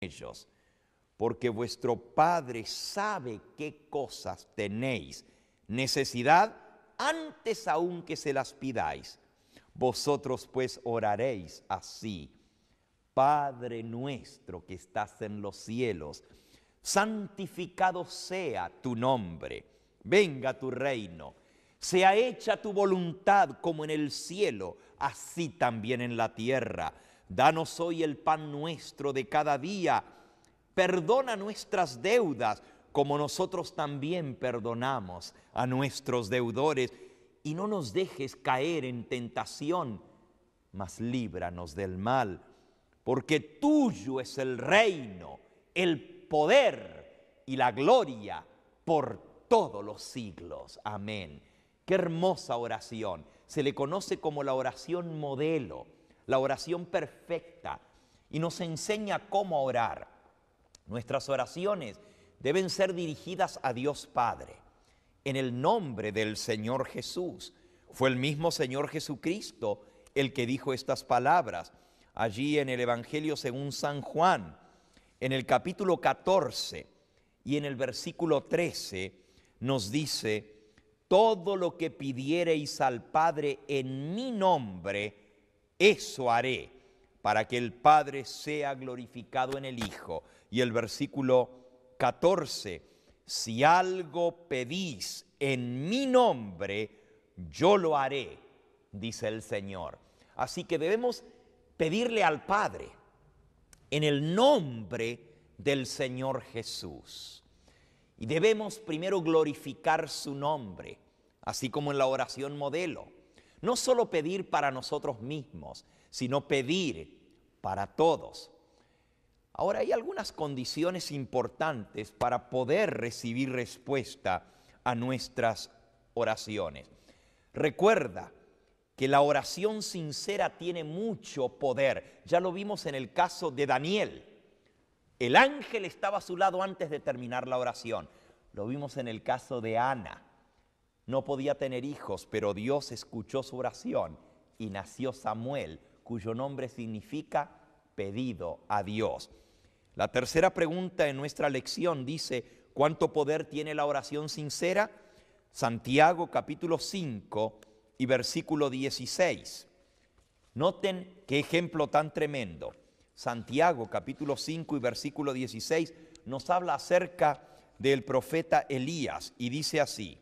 ellos, porque vuestro Padre sabe qué cosas tenéis necesidad antes aún que se las pidáis. Vosotros pues oraréis así. Padre nuestro que estás en los cielos, santificado sea tu nombre, venga tu reino, sea hecha tu voluntad como en el cielo, así también en la tierra. Danos hoy el pan nuestro de cada día. Perdona nuestras deudas, como nosotros también perdonamos a nuestros deudores. Y no nos dejes caer en tentación, mas líbranos del mal. Porque tuyo es el reino, el poder y la gloria por todos los siglos. Amén. Qué hermosa oración. Se le conoce como la oración modelo la oración perfecta, y nos enseña cómo orar. Nuestras oraciones deben ser dirigidas a Dios Padre, en el nombre del Señor Jesús. Fue el mismo Señor Jesucristo el que dijo estas palabras allí en el Evangelio según San Juan, en el capítulo 14 y en el versículo 13, nos dice, todo lo que pidiereis al Padre en mi nombre, eso haré para que el Padre sea glorificado en el Hijo. Y el versículo 14, si algo pedís en mi nombre, yo lo haré, dice el Señor. Así que debemos pedirle al Padre en el nombre del Señor Jesús. Y debemos primero glorificar su nombre, así como en la oración modelo. No solo pedir para nosotros mismos, sino pedir para todos. Ahora hay algunas condiciones importantes para poder recibir respuesta a nuestras oraciones. Recuerda que la oración sincera tiene mucho poder. Ya lo vimos en el caso de Daniel. El ángel estaba a su lado antes de terminar la oración. Lo vimos en el caso de Ana no podía tener hijos, pero Dios escuchó su oración y nació Samuel, cuyo nombre significa pedido a Dios. La tercera pregunta en nuestra lección dice, ¿cuánto poder tiene la oración sincera? Santiago capítulo 5 y versículo 16. Noten qué ejemplo tan tremendo. Santiago capítulo 5 y versículo 16 nos habla acerca del profeta Elías y dice así,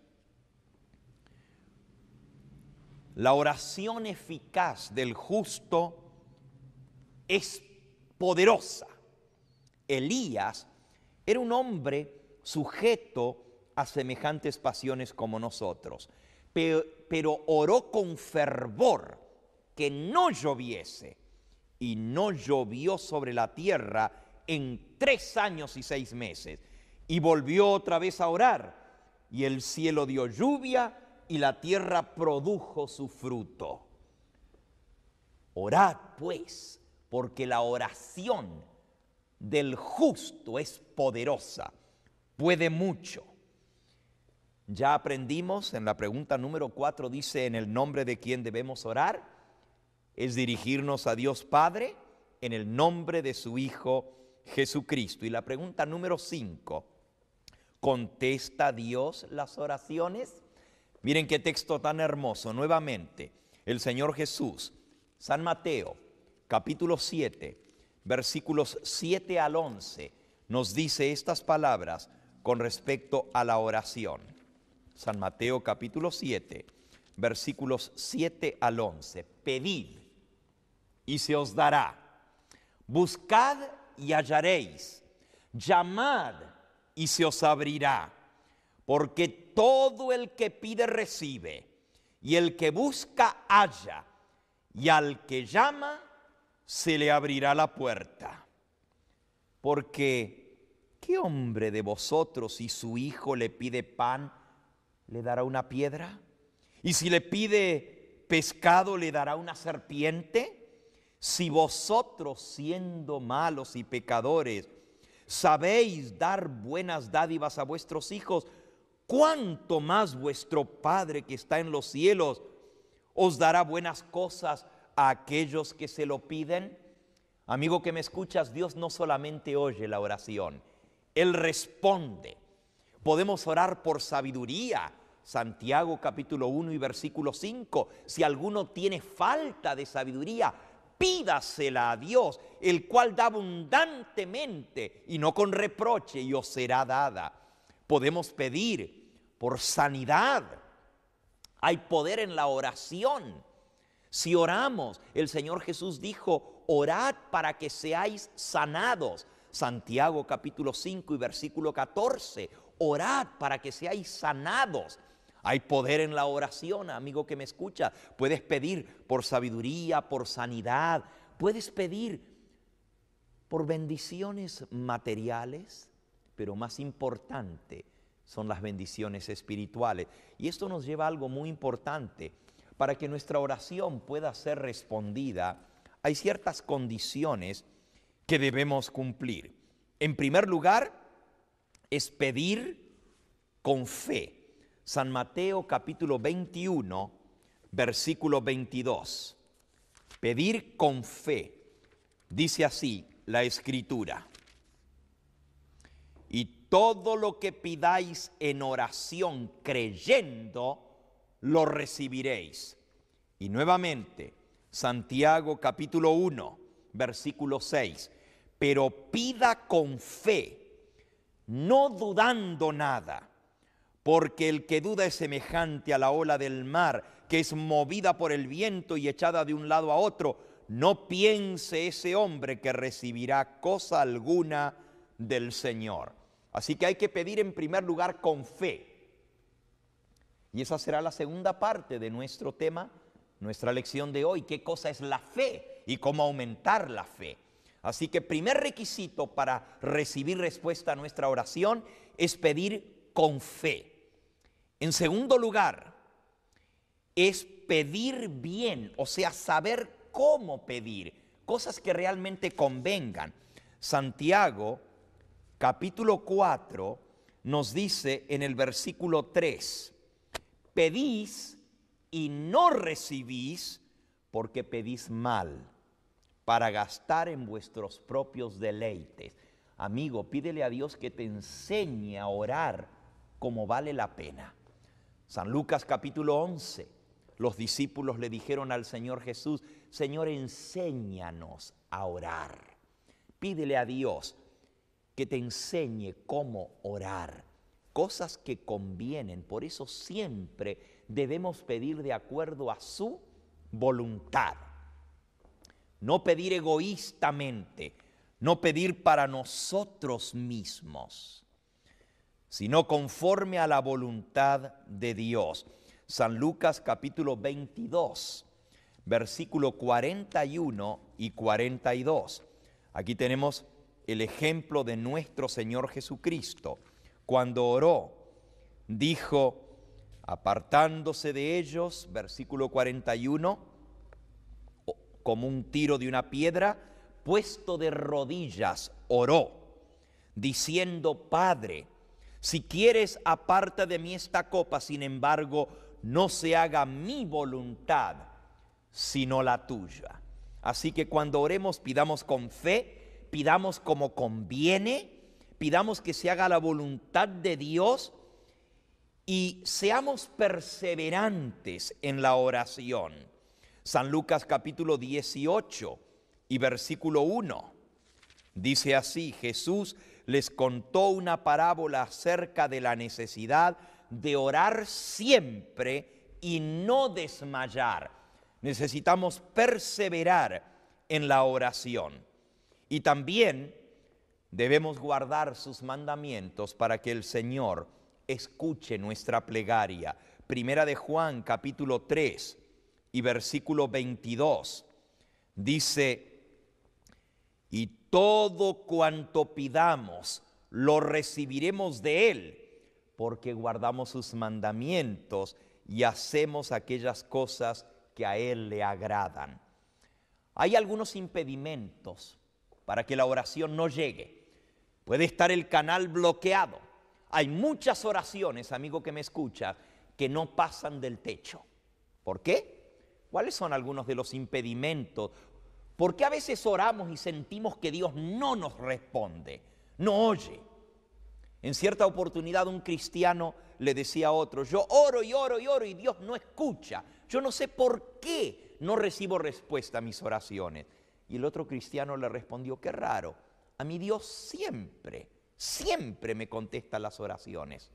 La oración eficaz del justo es poderosa. Elías era un hombre sujeto a semejantes pasiones como nosotros, pero, oró con fervor que no lloviese y no llovió sobre la tierra en tres años y seis meses. Y volvió otra vez a orar y el cielo dio lluvia y la tierra produjo su fruto. Orad pues, porque la oración del justo es poderosa, puede mucho. Ya aprendimos en la pregunta número cuatro, dice en el nombre de quién debemos orar, es dirigirnos a Dios Padre en el nombre de su Hijo Jesucristo. Y la pregunta número cinco, ¿contesta Dios las oraciones? Miren qué texto tan hermoso. Nuevamente, el Señor Jesús, San Mateo, capítulo 7, versículos 7 al 11, nos dice estas palabras con respecto a la oración. San Mateo capítulo 7, versículos 7 al 11. Pedid y se os dará. Buscad y hallaréis. Llamad y se os abrirá. Porque todo el que pide recibe, y el que busca halla, y al que llama se le abrirá la puerta. Porque, ¿qué hombre de vosotros si su hijo le pide pan, le dará una piedra? ¿Y si le pide pescado, le dará una serpiente? Si vosotros siendo malos y pecadores sabéis dar buenas dádivas a vuestros hijos, cuánto más vuestro Padre que está en los cielos os dará buenas cosas a aquellos que se lo piden. Amigo que me escuchas, Dios no solamente oye la oración, Él responde. Podemos orar por sabiduría. Santiago capítulo 1 y versículo 5. Si alguno tiene falta de sabiduría, pídasela a Dios, el cual da abundantemente y no con reproche y os será dada. Podemos pedir por sanidad. Hay poder en la oración. Si oramos, el Señor Jesús dijo, orad para que seáis sanados. Santiago capítulo 5 y versículo 14, orad para que seáis sanados. Hay poder en la oración, amigo que me escucha. Puedes pedir por sabiduría, por sanidad, puedes pedir por bendiciones materiales, pero más importante, son las bendiciones espirituales. Y esto nos lleva a algo muy importante. Para que nuestra oración pueda ser respondida, hay ciertas condiciones que debemos cumplir. En primer lugar, es pedir con fe. San Mateo capítulo 21, versículo 22. Pedir con fe. Dice así la escritura. Y todo lo que pidáis en oración creyendo, lo recibiréis. Y nuevamente, Santiago capítulo 1, versículo 6, pero pida con fe, no dudando nada, porque el que duda es semejante a la ola del mar, que es movida por el viento y echada de un lado a otro. No piense ese hombre que recibirá cosa alguna del Señor. Así que hay que pedir en primer lugar con fe. Y esa será la segunda parte de nuestro tema, nuestra lección de hoy, qué cosa es la fe y cómo aumentar la fe. Así que primer requisito para recibir respuesta a nuestra oración es pedir con fe. En segundo lugar, es pedir bien, o sea, saber cómo pedir, cosas que realmente convengan. Santiago capítulo 4 nos dice en el versículo 3, pedís y no recibís porque pedís mal para gastar en vuestros propios deleites. Amigo, pídele a Dios que te enseñe a orar como vale la pena. San Lucas capítulo 11, los discípulos le dijeron al Señor Jesús, Señor, enséñanos a orar. Pídele a Dios que te enseñe cómo orar, cosas que convienen. Por eso siempre debemos pedir de acuerdo a su voluntad. No pedir egoístamente, no pedir para nosotros mismos, sino conforme a la voluntad de Dios. San Lucas capítulo 22, versículo 41 y 42. Aquí tenemos el ejemplo de nuestro Señor Jesucristo. Cuando oró, dijo, apartándose de ellos, versículo 41, como un tiro de una piedra, puesto de rodillas, oró, diciendo, Padre, si quieres, aparta de mí esta copa, sin embargo, no se haga mi voluntad, sino la tuya. Así que cuando oremos, pidamos con fe, pidamos como conviene, pidamos que se haga la voluntad de Dios y seamos perseverantes en la oración. San Lucas capítulo 18 y versículo 1 dice así, Jesús les contó una parábola acerca de la necesidad de orar siempre y no desmayar. Necesitamos perseverar en la oración. Y también debemos guardar sus mandamientos para que el Señor escuche nuestra plegaria. Primera de Juan capítulo 3 y versículo 22 dice, y todo cuanto pidamos lo recibiremos de Él, porque guardamos sus mandamientos y hacemos aquellas cosas que a Él le agradan. Hay algunos impedimentos para que la oración no llegue. Puede estar el canal bloqueado. Hay muchas oraciones, amigo que me escucha, que no pasan del techo. ¿Por qué? ¿Cuáles son algunos de los impedimentos? ¿Por qué a veces oramos y sentimos que Dios no nos responde, no oye? En cierta oportunidad un cristiano le decía a otro, yo oro y oro y oro y Dios no escucha. Yo no sé por qué no recibo respuesta a mis oraciones. Y el otro cristiano le respondió, qué raro, a mi Dios siempre, siempre me contesta las oraciones.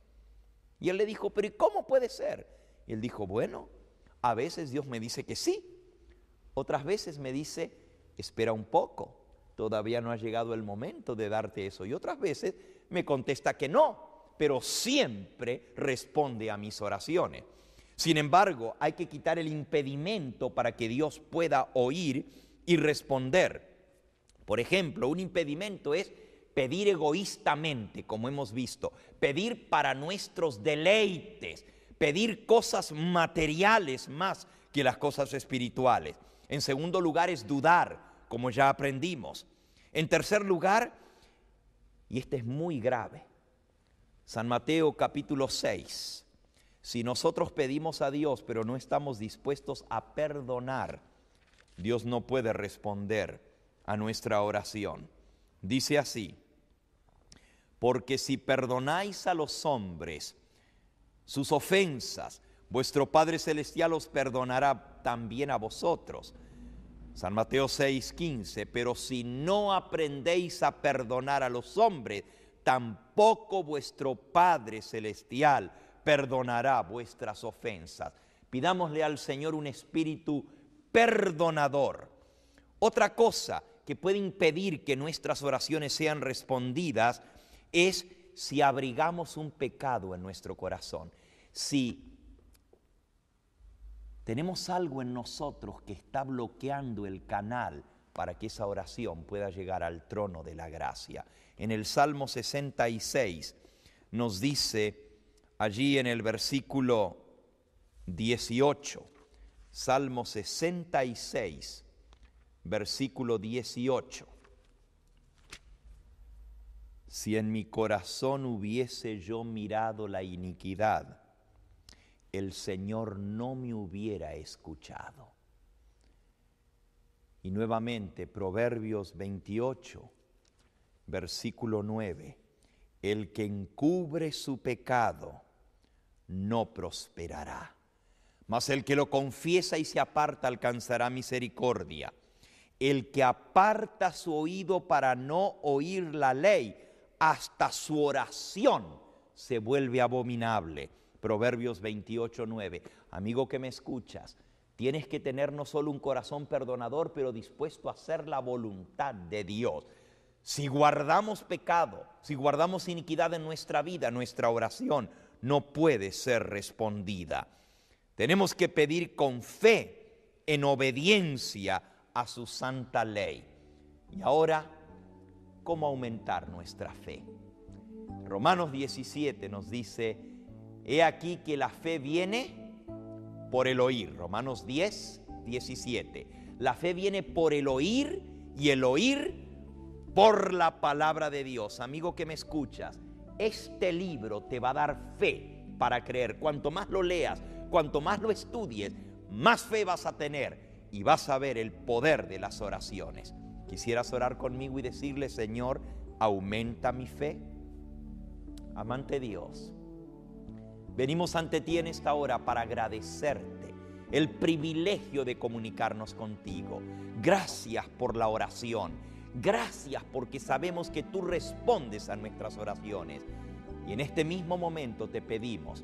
Y él le dijo, pero ¿y cómo puede ser? Y él dijo, bueno, a veces Dios me dice que sí, otras veces me dice, espera un poco, todavía no ha llegado el momento de darte eso. Y otras veces me contesta que no, pero siempre responde a mis oraciones. Sin embargo, hay que quitar el impedimento para que Dios pueda oír y responder. Por ejemplo, un impedimento es pedir egoístamente, como hemos visto, pedir para nuestros deleites, pedir cosas materiales más que las cosas espirituales. En segundo lugar es dudar, como ya aprendimos. En tercer lugar, y este es muy grave, San Mateo capítulo 6, si nosotros pedimos a Dios pero no estamos dispuestos a perdonar, Dios no puede responder a nuestra oración. Dice así, porque si perdonáis a los hombres sus ofensas, vuestro Padre Celestial os perdonará también a vosotros. San Mateo 6:15, pero si no aprendéis a perdonar a los hombres, tampoco vuestro Padre Celestial perdonará vuestras ofensas. Pidámosle al Señor un espíritu perdonador. Otra cosa que puede impedir que nuestras oraciones sean respondidas es si abrigamos un pecado en nuestro corazón, si tenemos algo en nosotros que está bloqueando el canal para que esa oración pueda llegar al trono de la gracia. En el Salmo 66 nos dice allí en el versículo 18, Salmo 66, versículo 18. Si en mi corazón hubiese yo mirado la iniquidad, el Señor no me hubiera escuchado. Y nuevamente, Proverbios 28, versículo 9. El que encubre su pecado no prosperará mas el que lo confiesa y se aparta alcanzará misericordia. El que aparta su oído para no oír la ley, hasta su oración se vuelve abominable. Proverbios 28, 9. Amigo que me escuchas, tienes que tener no solo un corazón perdonador, pero dispuesto a hacer la voluntad de Dios. Si guardamos pecado, si guardamos iniquidad en nuestra vida, nuestra oración no puede ser respondida. Tenemos que pedir con fe, en obediencia a su santa ley. Y ahora, ¿cómo aumentar nuestra fe? Romanos 17 nos dice, he aquí que la fe viene por el oír. Romanos 10, 17. La fe viene por el oír y el oír por la palabra de Dios. Amigo que me escuchas, este libro te va a dar fe para creer. Cuanto más lo leas, cuanto más lo estudies, más fe vas a tener y vas a ver el poder de las oraciones. Quisieras orar conmigo y decirle, Señor, aumenta mi fe. Amante Dios, venimos ante ti en esta hora para agradecerte el privilegio de comunicarnos contigo. Gracias por la oración. Gracias porque sabemos que tú respondes a nuestras oraciones. Y en este mismo momento te pedimos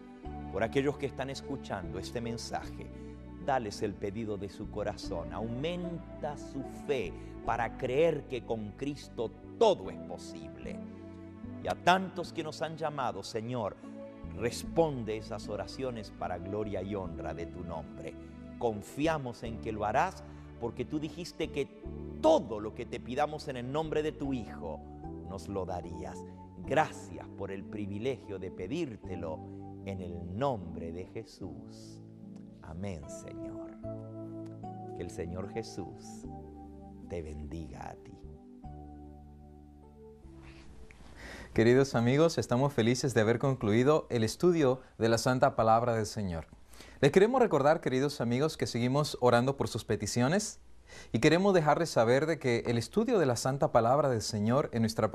por aquellos que están escuchando este mensaje. Dales el pedido de su corazón, aumenta su fe para creer que con Cristo todo es posible. Y a tantos que nos han llamado, Señor, responde esas oraciones para gloria y honra de tu nombre. Confiamos en que lo harás porque tú dijiste que todo lo que te pidamos en el nombre de tu Hijo nos lo darías. Gracias por el privilegio de pedírtelo en el nombre de Jesús. Amén, Señor. Que el Señor Jesús te bendiga a ti. Queridos amigos, estamos felices de haber concluido el estudio de la Santa Palabra del Señor. Les queremos recordar, queridos amigos, que seguimos orando por sus peticiones y queremos dejarles saber de que el estudio de la Santa Palabra del Señor en nuestra